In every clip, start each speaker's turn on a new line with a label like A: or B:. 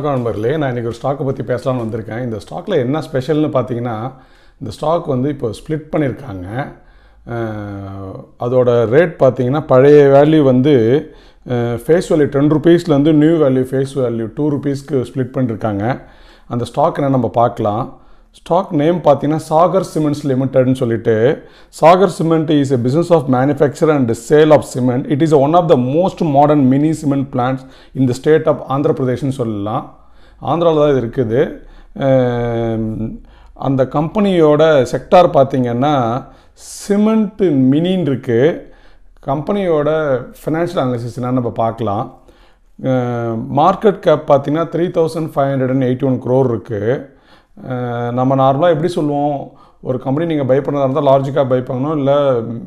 A: வணக்கம் நண்பர்களே நான் இன்றைக்கி ஒரு ஸ்டாக்கை பற்றி பேசலாம்னு வந்திருக்கேன் இந்த ஸ்டாக்கில் என்ன ஸ்பெஷல்னு பார்த்தீங்கன்னா இந்த ஸ்டாக் வந்து இப்போ ஸ்ப்ளிட் பண்ணியிருக்காங்க அதோட ரேட் பார்த்தீங்கன்னா பழைய வேல்யூ வந்து ஃபேஸ் வேல்யூ டென் ருபீஸ்லேருந்து new value face value two ருபீஸ்க்கு ஸ்ப்ளிட் பண்ணியிருக்காங்க அந்த ஸ்டாக் என்ன நம்ம பார்க்கலாம் ஸ்டாக் நேம் பார்த்தீங்கன்னா சாகர் சிமெண்ட்ஸ் லிமிடெட்னு சொல்லிட்டு Sagar cement is a business of manufacture and sale of cement it is one of the most modern mini cement plants இந்த ஸ்டேட் ஆஃப் ஆந்திர பிரதேஷ்னு சொல்லலாம் ஆந்திராவில் தான் இது இருக்குது அந்த கம்பெனியோட செக்டார் பார்த்திங்கன்னா சிமெண்ட்டு மினின் இருக்குது கம்பெனியோட ஃபினான்ஷியல் அனாலிசிஸ் நம்ம பார்க்கலாம் மார்க்கெட் கேப் பார்த்திங்கன்னா three thousand five hundred and eighty one crore இருக்குது நம்ம நார்மலாக எப்படி சொல்லுவோம் ஒரு கம்பெனி நீங்கள் பை பண்ணுறதா இருந்தால் லார்ஜ் கேப் பை பண்ணணும் இல்லை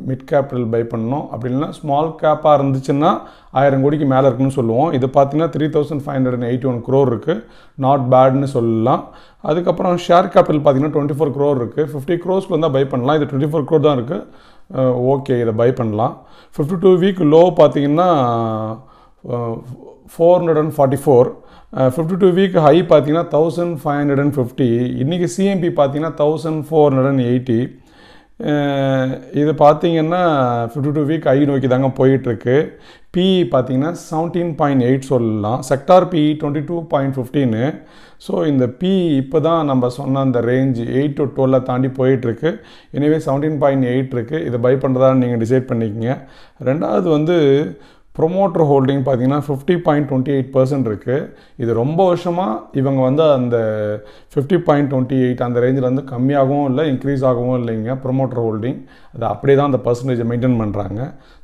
A: மிட் கேபிட்டல் பை பண்ணணும் அப்படி இல்லைனா ஸ்மால் கேப்பாக இருந்துச்சுன்னா ஆயிரம் கோடிக்கு மேலே இருக்குன்னு சொல்லுவோம் இது பார்த்தீங்கன்னா three thousand five hundred and eighty one crore இருக்குது நாட் பேட்னு சொல்லலாம் அதுக்கப்புறம் ஷேர் கேபிட்டல் பார்த்தீங்கன்னா டுவெண்ட்டி ஃபோர் க்ரோர் இருக்குது ஃபிஃப்டி க்ரோஸ்க்கு வந்தால் பை பண்ணலாம் இது டுவெண்ட்டி ஃபோர் க்ரோர் தான் இருக்குது ஓகே இதை பை பண்ணலாம் ஃபிஃப்டி டூ வீக் லோ பார்த்தீங்கன்னா four hundred and forty four fifty two week high பார்த்தீங்கன்னா thousand five hundred and fifty இன்றைக்கி சிஎம்பி பார்த்தீங்கன்னா thousand four hundred and eighty இது பார்த்திங்கன்னா ஃபிஃப்டி டூ வீக் ஐ நோக்கி தாங்க போயிட்டுருக்கு பிஇ பார்த்திங்கன்னா செவன்டீன் பாயிண்ட் எயிட் சொல்லலாம் sector PE twenty two point ஃபிஃப்டின்னு ஸோ இந்த பி இப்போ தான் நம்ம சொன்ன அந்த ரேஞ்ச் எயிட் டு டுவெல்ல தாண்டி போயிட்டுருக்கு எனவே செவன்டீன் பாயிண்ட் எயிட் இருக்குது இதை பை பண்ணுறதா நீங்கள் டிசைட் பண்ணிக்கோங்க ரெண்டாவது வந்து ப்ரொமோட்டர் ஹோல்டிங் பார்த்திங்கன்னா fifty point twenty eight percent இருக்குது இது ரொம்ப வருஷமாக இவங்க வந்து அந்த ஃபிஃப்டி பாயிண்ட் டுவெண்ட்டி எயிட் அந்த ரேஞ்சில் வந்து கம்மியாகவும் இல்லை இன்க்ரீஸ் ஆகவும் இல்லைங்க ப்ரொமோட்டர் ஹோல்டிங் அது அப்படியே தான் அந்த பர்சன்டேஜை மெயின்டைன் பண்ணுறாங்க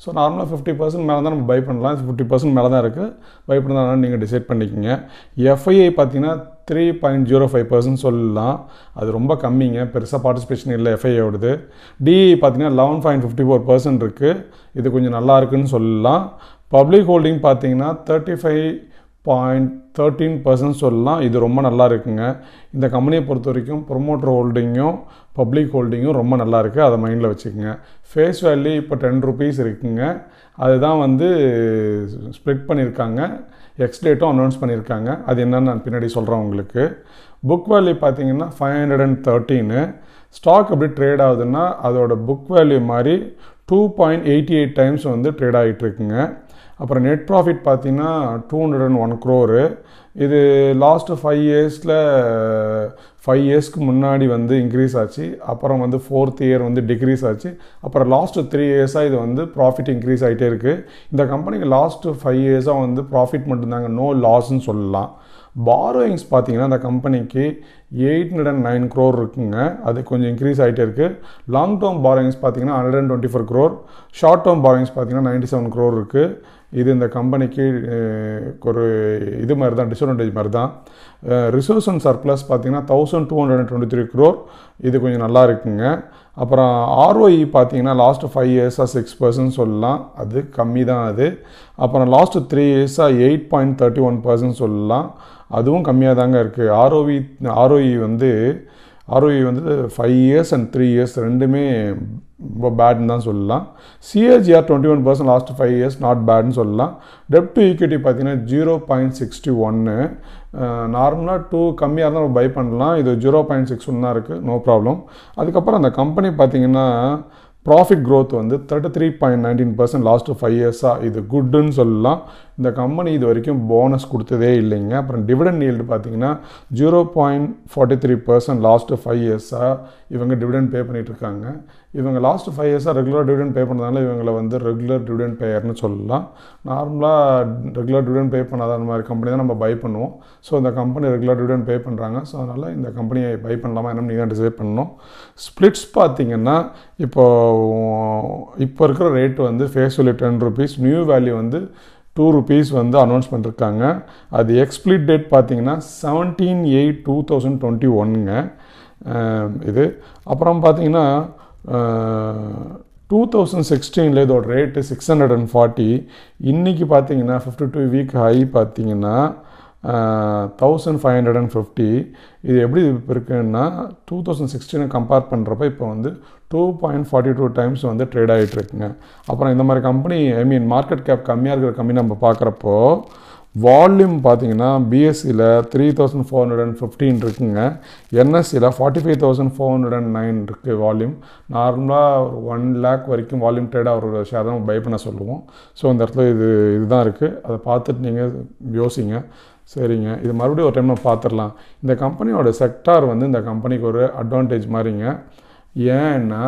A: ஸோ நார்மலாக ஃபிஃப்டி பர்சன்ட் மேலே தான் நம்ம பை பண்ணலாம் ஃபிஃப்டி பர்சன்ட் மேலே தான் இருக்குது பை பண்ணுறதுனால நீங்கள் டிசைட் பண்ணிக்கோங்க எஃப்ஐஐ பார்த்திங்கன்னா three point zero five percent சொல்லலாம் அது ரொம்ப கம்மிங்க பெருசாக பார்ட்டிசிபேஷன் இல்லை எஃப்ஐயோடது டி பார்த்தீங்கன்னா eleven point fifty four percent இருக்குது இது கொஞ்சம் நல்லா இருக்குன்னு சொல்லலாம் பப்ளிக் ஹோல்டிங் பார்த்தீங்கன்னா thirty five point thirteen percent சொல்லலாம் இது ரொம்ப நல்லா இருக்குங்க இந்த கம்பெனியை பொறுத்த வரைக்கும் ப்ரொமோட்டர் ஹோல்டிங்கும் பப்ளிக் ஹோல்டிங்கும் ரொம்ப நல்லா இருக்குது அதை மைண்டில் வச்சுக்கோங்க ஃபேஸ் வேல்யூ இப்போ டென் ருபீஸ் இருக்குங்க அதுதான் வந்து ஸ்ப்ளிட் பண்ணியிருக்காங்க எக்ஸ் டேட்டும் அனௌன்ஸ் பண்ணியிருக்காங்க அது என்னென்னு நான் பின்னாடி சொல்கிறேன் உங்களுக்கு புக் வேல்யூ பார்த்தீங்கன்னா five hundred and thirteen stock எப்படி ட்ரேட் ஆகுதுன்னா அதோடய புக் வேல்யூ மாதிரி two point eighty eight times வந்து ட்ரேட் ஆகிட்டு இருக்குங்க அப்புறம் நெட் ப்ராஃபிட் பார்த்தீங்கன்னா two hundred and one crore இது லாஸ்ட்டு ஃபைவ் இயர்ஸில் ஃபைவ் இயர்ஸ்க்கு முன்னாடி வந்து இன்க்ரீஸ் ஆச்சு அப்புறம் வந்து ஃபோர்த் இயர் வந்து டிக்ரீஸ் ஆச்சு அப்புறம் லாஸ்ட்டு த்ரீ இயர்ஸாக இது வந்து ப்ராஃபிட் இன்க்ரீஸ் ஆகிட்டே இருக்குது இந்த கம்பெனிக்கு லாஸ்ட்டு ஃபைவ் இயர்ஸாக வந்து ப்ராஃபிட் மட்டும்தாங்க நோ லாஸ்ன்னு சொல்லலாம் பாரோயிங்ஸ் பார்த்தீங்கன்னா அந்த கம்பெனிக்கு eight hundred and nine crore இருக்குங்க அது கொஞ்சம் இன்க்ரீஸ் ஆகிட்டே இருக்குது லாங் டேர்ம் பாரோயிங்ஸ் பார்த்தீங்கன்னா hundred and twenty four crore short term borrowings பார்த்தீங்கன்னா நைன்ட்டி செவன் க்ரோர் இருக்குது இது இந்த கம்பெனிக்கு ஒரு இது மாதிரி தான் டிஸ்அட் பர்சன்டேஜ் மாதிரி தான் ரிசோர்ஸ் அண்ட் சர்ப்ளஸ் பார்த்திங்கன்னா thousand two hundred twenty three crore இது கொஞ்சம் நல்லா இருக்குங்க அப்புறம் ஆர்ஓஇ பார்த்தீங்கன்னா லாஸ்ட்டு ஃபைவ் இயர்ஸாக சிக்ஸ் பர்சன்ட் சொல்லலாம் அது கம்மி தான் அது அப்புறம் லாஸ்ட்டு த்ரீ இயர்ஸாக eight point thirty one percent சொல்லலாம் அதுவும் கம்மியாக தாங்க இருக்குது ஆர்ஓவி ஆர்ஓஇ e, e வந்து ஆர்ஓஇ e வந்து five years and three years ரெண்டுமே ரொம்ப பேட்னு தான் சொல்லலாம் CAGR twenty one percent last five years not பேட்னு சொல்லலாம் டெப்ட் டு ஈக்விட்டி பார்த்தீங்கன்னா ஜீரோ பாயிண்ட் சிக்ஸ்டி ஒன்று நார்மலாக டூ கம்மியாக இருந்தால் நம்ம பை பண்ணலாம் இது ஜீரோ பாயிண்ட் சிக்ஸ் ஒன் தான் இருக்குது நோ ப்ராப்ளம் அதுக்கப்புறம் அந்த கம்பெனி பார்த்திங்கன்னா ப்ராஃபிட் க்ரோத் வந்து thirty three point nineteen percent last five இயர்ஸாக இது குட்டுன்னு சொல்லலாம் இந்த கம்பெனி இது வரைக்கும் போனஸ் கொடுத்ததே இல்லைங்க அப்புறம் டிவிடன் ஈல்டு பார்த்தீங்கன்னா zero point forty three percent last five இயர்ஸாக இவங்க டிவிடன் பே பண்ணிகிட்ருக்காங்க இவங்க லாஸ்ட் ஃபைவ் இயர்ஸாக ரெகுலர் டிவிடன் பே பண்ணதுனால இவங்களை வந்து ரெகுலர் டிவிடன் பேயர்னு சொல்லலாம் நார்மலாக ரெகுலர் டிவிடன் பே பண்ணாத அந்த மாதிரி கம்பெனி தான் நம்ம பை பண்ணுவோம் ஸோ இந்த கம்பெனி ரெகுலர் டிவிடன் பே பண்ணுறாங்க ஸோ அதனால் இந்த கம்பெனியை பை பண்ணலாமா என்னன்னு நீங்கள் டிசைட் பண்ணணும் ஸ்ப்ளிட்ஸ் பார்த்திங்கன்னா இப்போது இப்போ இருக்கிற ரேட் வந்து face value ten rupees new value வந்து டூ ருபீஸ் வந்து அனௌன்ஸ் பண்ணிருக்காங்க அது எக்ஸ்பிளிட் டேட் பார்த்தீங்கன்னா seventeen eight two thousand twenty ஒன்னுங்க இது அப்புறம் பார்த்தீங்கன்னா டூ தௌசண்ட் சிக்ஸ்டீனில் இதோட rate six hundred and forty இன்றைக்கி பார்த்தீங்கன்னா ஃபிஃப்டி டூ வீக் ஹை பார்த்தீங்கன்னா thousand five hundred and fifty இது எப்படி இப்போ இருக்குன்னா டூ தௌசண்ட் சிக்ஸ்டீனை கம்பேர் பண்ணுறப்ப இப்போ வந்து two point forty two times வந்து ட்ரேட் ஆகிட்டு இருக்குங்க அப்புறம் இந்த மாதிரி company I mean market cap கம்மியாக இருக்கிற கம்பெனி நம்ம பார்க்குறப்போ வால்யூம் பார்த்தீங்கன்னா பிஎஸ்சியில் three thousand four hundred and fifteen இருக்குங்க என்எஸ்சியில் forty five thousand four hundred and nine இருக்குது வால்யூம் நார்மலாக ஒரு ஒன் லேக் வரைக்கும் வால்யூம் ட்ரேட் ஒரு ஷேர் தான் பை பண்ண சொல்லுவோம் ஸோ அந்த இடத்துல இது இதுதான் இருக்குது அதை பார்த்துட்டு நீங்கள் யோசிங்க சரிங்க இது மறுபடியும் ஒரு டைம் நம்ம பார்த்துடலாம் இந்த கம்பெனியோட செக்டார் வந்து இந்த கம்பெனிக்கு ஒரு அட்வான்டேஜ் மாதிரிங்க ஏன்னா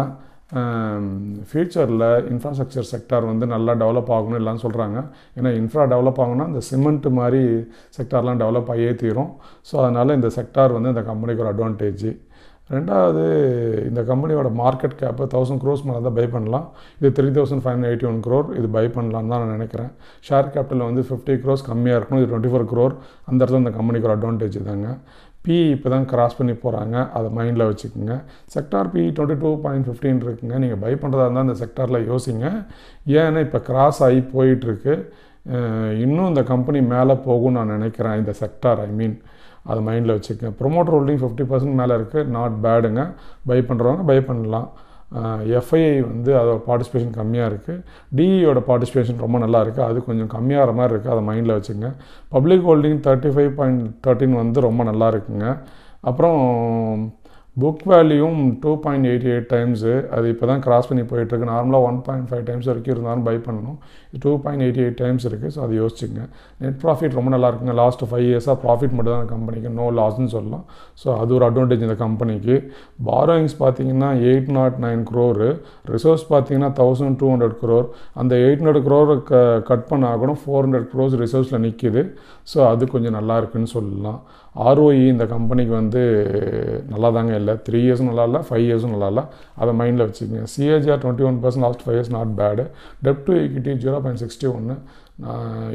A: ஃப்யூச்சரில் இன்ஃப்ராஸ்ட்ரக்சர் செக்டார் வந்து நல்லா டெவலப் ஆகணும் இல்லைன்னு சொல்கிறாங்க ஏன்னா இன்ஃப்ரா டெவலப் ஆகணும்னா இந்த சிமெண்ட் மாதிரி செக்டார்லாம் டெவலப் ஆகியே தீரும் ஸோ அதனால் இந்த செக்டார் வந்து இந்த கம்பெனிக்கு ஒரு அட்வான்டேஜ் ரெண்டாவது இந்த கம்பெனியோட மார்க்கெட் கேப்பு தௌசண்ட் க்ரோஸ் மேலே தான் பை பண்ணலாம் இது three thousand five eighty one crore இது பை பண்ணலான்னு தான் நான் நினைக்கிறேன் ஷேர் கேபிட்டல் வந்து ஃபிஃப்டி க்ரோஸ் கம்மியாக இருக்கணும் இது டுவெண்ட்டி ஃபோர் க்ரோர் அந்த இடத்துல இந்த கம்பெனிக்கு ஒரு அட்வான்டேஜ் தாங்க பி இப்போ தான் கிராஸ் பண்ணி போகிறாங்க அதை மைண்டில் வச்சுக்கோங்க sector P twenty two point fifteen இருக்குங்க நீங்கள் பை பண்ணுறதா இருந்தால் அந்த செக்டாரில் யோசிங்க ஏன்னா இப்போ கிராஸ் ஆகி போயிட்டுருக்கு இன்னும் இந்த கம்பெனி மேலே போகும் நான் நினைக்கிறேன் இந்த செக்டார் ஐ மீன் அதை மைண்டில் வச்சுக்கோங்க ப்ரொமோட்டர் ஹோல்டிங் ஃபிஃப்டி பர்சன்ட் மேலே இருக்குது நாட் பேடுங்க பை பண்ணுறவங்க பை பண்ணலாம் எஃப்ஐஐ வந்து அதோட பார்ட்டிசிபேஷன் கம்மியாக இருக்குது டிஇயோட பார்ட்டிசிபேஷன் ரொம்ப நல்லா இருக்குது அது கொஞ்சம் கம்மியாகிற மாதிரி இருக்குது அதை மைண்டில் வச்சுங்க public holding thirty five point thirteen வந்து ரொம்ப நல்லா இருக்குங்க அப்புறம் புக் வேல்யூவும் two point eighty eight times அது இப்போ தான் கிராஸ் பண்ணி போயிட்டுருக்கு நார்மலாக ஒன் பாயிண்ட் ஃபைவ் டைம்ஸ் வரைக்கும் இருந்தாலும் பை பண்ணணும் இது two point eighty eight times இருக்குது ஸோ அதை யோசிச்சுங்க நெட் ப்ராஃபிட் ரொம்ப நல்லா இருக்குங்க லாஸ்ட் ஃபைவ் இயர்ஸாக ப்ராஃபிட் மட்டும் தான் கம்பெனிக்கு நோ லாஸ்ன்னு சொல்லலாம் ஸோ அது ஒரு அட்வான்டேஜ் இந்த கம்பெனிக்கு பாரோயிங்ஸ் பார்த்தீங்கன்னா eight naught nine crore resource பார்த்தீங்கன்னா தௌசண்ட் டூ ஹண்ட்ரட் க்ரோர் அந்த எயிட் ஹண்ட்ரட் க்ரோர் க கட் பண்ணால் கூட ஃபோர் ஹண்ட்ரட் குரோர்ஸ் ரிசோர்ஸில் நிற்கிது ஸோ அது கொஞ்சம் நல்லா இருக்குன்னு சொல்லலாம் ஆர்ஓஇ e இந்த கம்பெனிக்கு வந்து நல்லா தாங்க இல்லை இல்லை த்ரீ இயர்ஸும் நல்லா இல்லை ஃபைவ் இயர்ஸும் நல்லா இல்லை அதை மைண்டில் வச்சுக்கோங்க CAGR twenty one percent last five years not bad debt to equity zero point sixty ஒன்று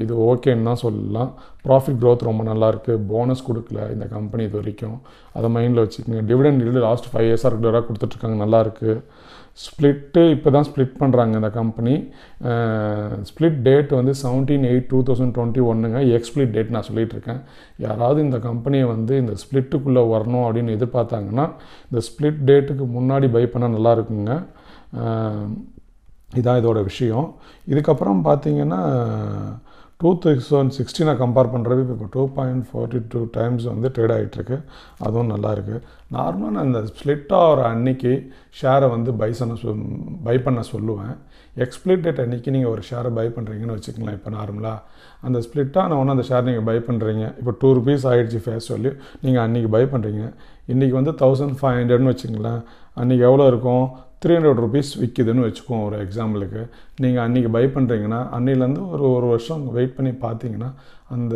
A: இது ஓகேன்னு தான் சொல்லலாம் ப்ராஃபிட் க்ரோத் ரொம்ப நல்லாயிருக்கு போனஸ் கொடுக்கல இந்த கம்பெனி இது வரைக்கும் அதை மைண்டில் வச்சுக்கோங்க டிவிடெண்ட் இல்லை லாஸ்ட் ஃபைவ் இயர்ஸாக ரெகுலராக கொடுத்துட்ருக்காங்க நல்லாயிருக்கு ஸ்ப்ளிட்டு இப்போ தான் ஸ்ப்ளிட் பண்ணுறாங்க இந்த கம்பெனி ஸ்ப்ளிட் டேட் வந்து seventeen eight two thousand twenty ஒன்றுங்க எக்ஸ்ப்ளிட் டேட் நான் சொல்லிகிட்டு இருக்கேன் யாராவது இந்த கம்பெனியை வந்து இந்த ஸ்ப்ளிட்டுக்குள்ளே வரணும் அப்படின்னு எதிர்பார்த்தாங்கன்னா இந்த ஸ்ப்ளிட் டேட்டுக்கு முன்னாடி பை பண்ணால் நல்லாயிருக்குங்க இதான் இதோட விஷயம் இதுக்கப்புறம் பார்த்திங்கன்னா டூ தௌசண்ட் சிக்ஸ்டீனை கம்பேர் பண்ணுறது இப்போ two point forty two times வந்து ட்ரேட் ஆகிட்டுருக்கு அதுவும் நல்லாயிருக்கு நார்மலாக நான் இந்த ஸ்ப்ளிட் ஆகிற அன்னைக்கு ஷேரை வந்து பை சொன்ன பை பண்ண சொல்லுவேன் எக்ஸ்பிளிட் டேட் அன்றைக்கி நீங்கள் ஒரு ஷேரை பை பண்ணுறீங்கன்னு வச்சுக்கலாம் இப்போ நார்மலாக அந்த ஸ்ப்ளிட்டான ஒன்று அந்த ஷேர் நீங்கள் பை பண்ணுறீங்க இப்போ டூ ருபீஸ் ஆகிடுச்சு ஃபேஸ் சொல்லி நீங்கள் அன்றைக்கி பை பண்ணுறீங்க இன்றைக்கி வந்து தௌசண்ட் ஃபைவ் ஹண்ட்ரட்னு வச்சுக்கலாம் அன்றைக்கி எவ்வளோ இருக்கும் த்ரீ ஹண்ட்ரட் ருபீஸ் விற்கிதுன்னு வச்சுக்குவோம் ஒரு எக்ஸாம்பிளுக்கு நீங்கள் அன்றைக்கி பை பண்ணுறீங்கன்னா அன்னிலேருந்து ஒரு ஒரு வருஷம் வெயிட் பண்ணி பார்த்தீங்கன்னா அந்த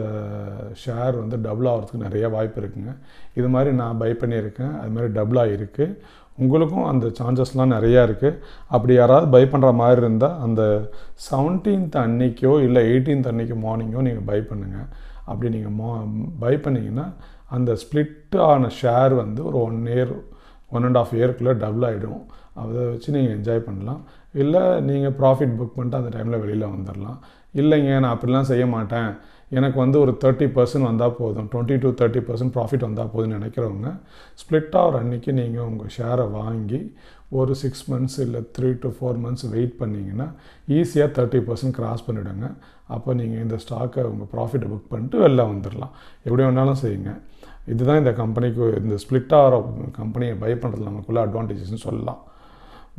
A: ஷேர் வந்து டபுள் ஆகிறதுக்கு நிறைய வாய்ப்பு இருக்குங்க இது மாதிரி நான் பை பண்ணியிருக்கேன் அது மாதிரி டபுளாக இருக்குது உங்களுக்கும் அந்த சான்சஸ்லாம் நிறையா இருக்குது அப்படி யாராவது பை பண்ணுற மாதிரி இருந்தால் அந்த செவன்டீன்த் அன்னைக்கோ இல்லை எயிட்டீன்த் அன்னைக்கு மார்னிங்கோ நீங்கள் பை பண்ணுங்கள் அப்படி நீங்கள் மா பை பண்ணிங்கன்னா அந்த ஸ்ப்ளிட் ஆன ஷேர் வந்து ஒரு one year one and half இயர்க்குள்ளே டபுள் ஆகிடும் அதை வச்சு நீங்கள் என்ஜாய் பண்ணலாம் இல்லை நீங்கள் ப்ராஃபிட் புக் பண்ணிட்டு அந்த டைமில் வெளியில் வந்துடலாம் இல்லைங்க நான் அப்படிலாம் செய்ய மாட்டேன் எனக்கு வந்து ஒரு தேர்ட்டி பர்சன்ட் வந்தால் போதும் twenty to thirty percent profit வந்தால் போதும்னு நினைக்கிறவங்க ஸ்ப்ளிட் ஆகிற அன்றைக்கி நீங்கள் உங்கள் ஷேரை வாங்கி ஒரு சிக்ஸ் மந்த்ஸ் இல்லை three to four months wait பண்ணிங்கன்னா ஈஸியாக தேர்ட்டி பர்சன்ட் க்ராஸ் பண்ணிவிடுங்க அப்போ நீங்கள் இந்த ஸ்டாக்கை உங்கள் ப்ராஃபிட்டை புக் பண்ணிட்டு வெளில வந்துடலாம் எப்படி வேணாலும் செய்யுங்க இதுதான் இந்த கம்பெனிக்கு இந்த ஸ்ப்ளிட் ஆகிற கம்பெனியை பை பண்ணுறது நமக்குள்ளே அட்வான்டேஜஸ்னு சொல்லலாம்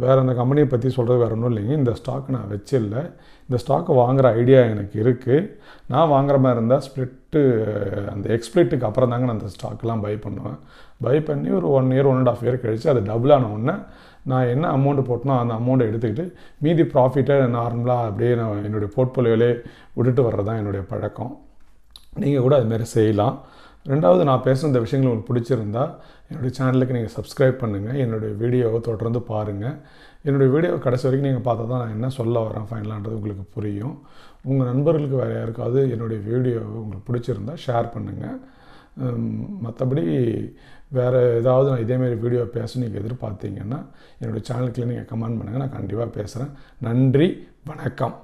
A: வேறு அந்த கம்பெனியை பற்றி சொல்கிறது வேறு ஒன்றும் இல்லைங்க இந்த ஸ்டாக் நான் வச்சில்ல இந்த ஸ்டாக்கு வாங்குகிற ஐடியா எனக்கு இருக்குது நான் வாங்குற மாதிரி இருந்தால் ஸ்ப்ளிட்டு அந்த எக்ஸ்பிளிட்டுக்கு அப்புறம் தாங்க நான் அந்த ஸ்டாக்லாம் பை பண்ணுவேன் பை பண்ணி ஒரு one year one and half year கழித்து அது டபுள் ஆன உடனே நான் என்ன அமௌண்ட்டு போட்டனோ அந்த அமௌண்ட்டை எடுத்துக்கிட்டு மீதி ப்ராஃபிட்டை நார்மலாக அப்படியே நான் என்னுடைய போர்ட்ஃபோலியோவிலே விட்டுட்டு வர்றது தான் என்னுடைய பழக்கம் நீங்கள் கூட அதுமாரி செய்யலாம் ரெண்டாவது நான் பேசுகிற இந்த விஷயங்கள் உங்களுக்கு பிடிச்சிருந்தா என்னுடைய சேனலுக்கு நீங்கள் சப்ஸ்கிரைப் பண்ணுங்கள் என்னுடைய வீடியோவை தொடர்ந்து பாருங்கள் என்னுடைய வீடியோ கடைசி வரைக்கும் நீங்கள் பார்த்தா தான் நான் என்ன சொல்ல வரேன் ஃபைனலான்றது உங்களுக்கு புரியும் உங்கள் நண்பர்களுக்கு வேறு யாருக்காவது என்னுடைய வீடியோவை உங்களுக்கு பிடிச்சிருந்தா ஷேர் பண்ணுங்கள் மற்றபடி வேறு ஏதாவது நான் இதேமாரி வீடியோ பேச நீங்கள் எதிர்பார்த்தீங்கன்னா என்னுடைய சேனலுக்குள்ளே நீங்கள் கமெண்ட் பண்ணுங்கள் நான் கண்டிப்பாக பேசுகிறேன் நன்றி வணக்கம்